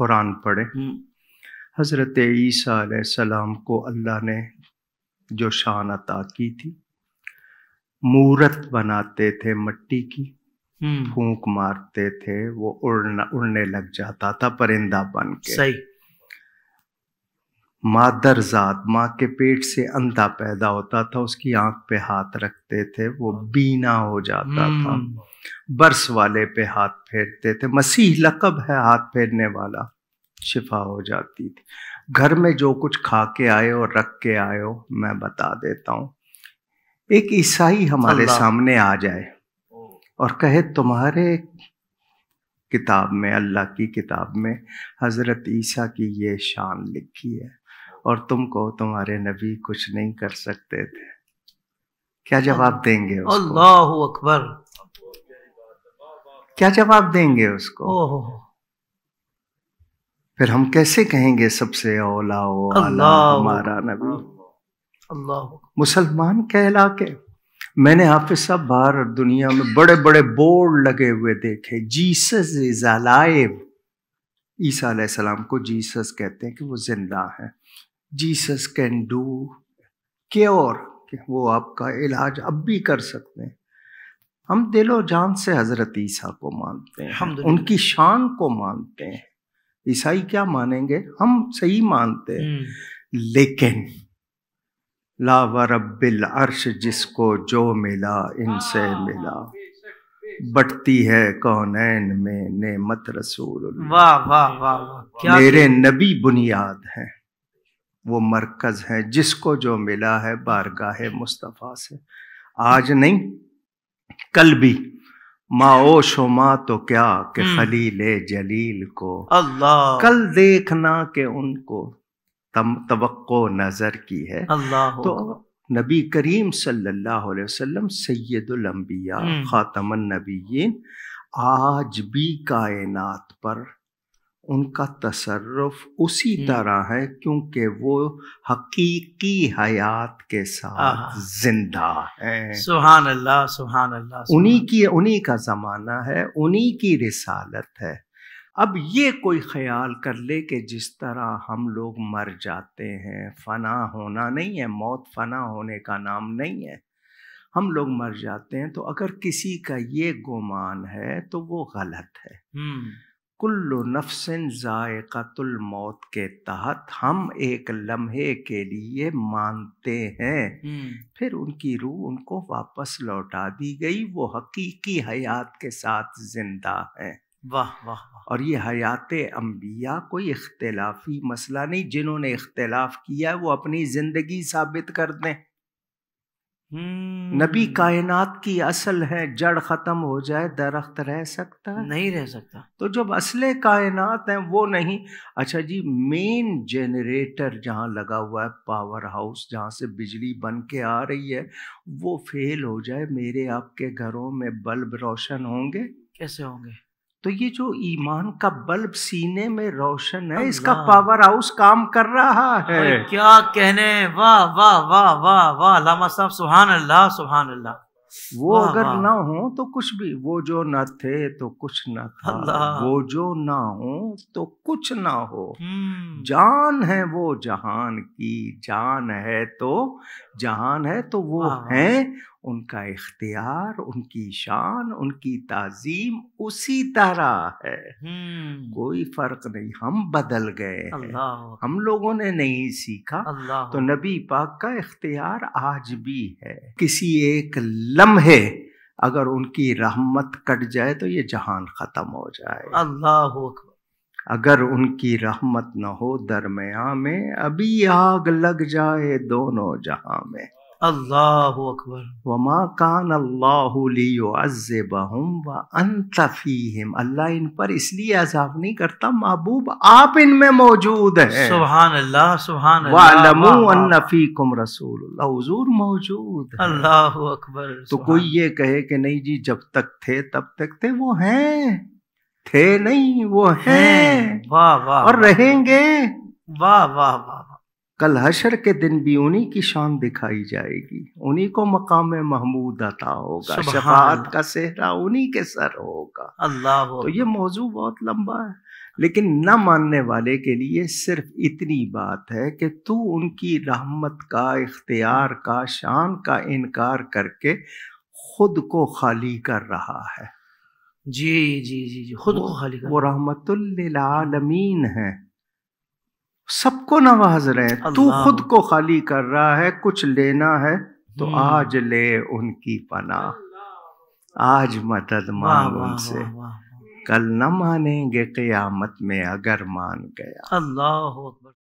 कुरान पढ़े हम्म। हज़रत ईसा सलाम को अल्लाह ने जो शान अता की थी मूरत बनाते थे मट्टी की हम्म। फूंक मारते थे वो उड़ना उड़ने लग जाता था परिंदा बन के सही मादर जात माँ के पेट से अंधा पैदा होता था उसकी आंख पे हाथ रखते थे वो हाँ। बीना हो जाता था हम्म। बर्स वाले पे हाथ फेरते थे मसीह लकब है हाथ फेरने वाला शिफा हो जाती थी घर में जो कुछ खा के आए और रख के आए हो मैं बता देता हूँ एक ईसाई हमारे सामने आ जाए और कहे तुम्हारे किताब में अल्लाह की किताब में हज़रत ईसा की ये शान लिखी है और तुम कहो तुम्हारे नबी कुछ नहीं कर सकते थे क्या जवाब देंगे अल्लाह अकबर क्या जवाब देंगे उसको फिर हम कैसे कहेंगे सबसे ओला ओ आला हमारा नबी अल्लाह मुसलमान कहला के मैंने हाफिज साहब बाहर दुनिया में बड़े बड़े बोर्ड लगे हुए देखे जीसस इज अलाइव ईसा सलाम को जीसस कहते हैं कि वो जिंदा है जीसस कैन डू क्योर वो आपका इलाज अब भी कर सकते हैं हम दिलो जान से हजरत ईसा को मानते हैं हम उनकी शान को मानते हैं ईसाई क्या मानेंगे हम सही मानते हैं हम्म। लेकिन लावा रबिल अर्श जिसको जो मिला इनसे मिला बटती है कौन में नेमत रसूल वाह वाह वाह मेरे नबी बुनियाद हैं वो मरकज हैं जिसको जो मिला है बारगाह मुस्तफ़ा से आज नहीं कल भी माओ माँ तो क्या के हम्म। खलील जलील को अल्लाह कल देखना के उनको तम तवक्को नजर की है अल्लाह तो नबी करीम सल्लल्लाहु अलैहि वसल्लम सैयदुल अंबिया हम्म। खातमन नबीन आज भी कायनात पर उनका तसरफ उसी हम्म। तरह है क्योंकि वो हकीकी हयात के साथ जिंदा है सुहान अल्लाह सुहान अल्लाह उन्हीं की उन्हीं का ज़माना है उन्हीं की रिसालत है अब ये कोई ख्याल कर ले कि जिस तरह हम लोग मर जाते हैं फना होना नहीं है मौत फना होने का नाम नहीं है हम लोग मर जाते हैं तो अगर किसी का ये गुमान है तो वो गलत है हम्म। कुल्लु नफसिन जायकतुल मौत के तहत हम एक लम्हे के लिए मानते हैं हम्म। फिर उनकी रूह उनको वापस लौटा दी गई वो हकीकी हयात के साथ जिंदा है वाह वाह और ये हयात अम्बिया कोई इख्तलाफी मसला नहीं जिन्होंने इख्तलाफ किया है वो अपनी ज़िंदगी साबित कर दें नबी हम्म। कायनात की असल है जड़ खत्म हो जाए दरख्त रह सकता है नहीं रह सकता तो जब असले कायनात है वो नहीं अच्छा जी मेन जनरेटर जहाँ लगा हुआ है पावर हाउस जहाँ से बिजली बन के आ रही है वो फेल हो जाए मेरे आपके घरों में बल्ब रोशन होंगे कैसे होंगे तो ये जो ईमान का बल्ब सीने में रोशन है इसका पावर हाउस काम कर रहा है क्या कहने वाह वाह वाह वाह वाह लामा साहब सुहान अल्लाह सुहान अल्लाह वो अगर ना हो तो कुछ भी वो जो न थे तो कुछ न था वो जो ना हो तो कुछ ना हो हम्म। जान है वो जहान की जान है तो जहान है तो वो है उनका इख्तियार उनकी शान उनकी ताजीम उसी तरह है हम्म। कोई फर्क नहीं हम बदल गए हम लोगों ने नहीं सीखा तो नबी पाक का इख्तियार आज भी है किसी एक लम्हे अगर उनकी रहमत कट जाए तो ये जहान ख़त्म हो जाए अल्लाह अगर उनकी रहमत न हो दरमिया में अभी आग लग जाए दोनों जहां में अल्लाह अकबर वमा कान अल्लाह इन पर इसलिए अजाब नहीं करता महबूब आप इनमें मौजूद है सुबहान अल्लाह सुबहान रसूल हजूर मौजूद अल्लाह अकबर तो कोई ये कहे कि नहीं जी जब तक थे तब तक थे वो हैं थे नहीं वो हैं वाह वाह और रहेंगे वाह वाह वाह कल हशर के दिन भी उन्हीं की शान दिखाई जाएगी उन्हीं को मकाम महमूद अता होगा शफात का सेहरा उन्हीं के सर होगा अल्लाह तो ये मौजू बहुत लंबा है लेकिन न मानने वाले के लिए सिर्फ इतनी बात है कि तू उनकी रहमत का इख्तियार का शान का इनकार करके खुद को खाली कर रहा है जी जी जी जी खुद को खाली कर वो रहमतुल्लिल आलमीन है सबको नवाज रहे हैं तू खुद को खाली कर रहा है कुछ लेना है तो हम्म। आज ले उनकी पना आज मदद मांग उनसे कल न मानेंगे कयामत में अगर मान गया अल्लाह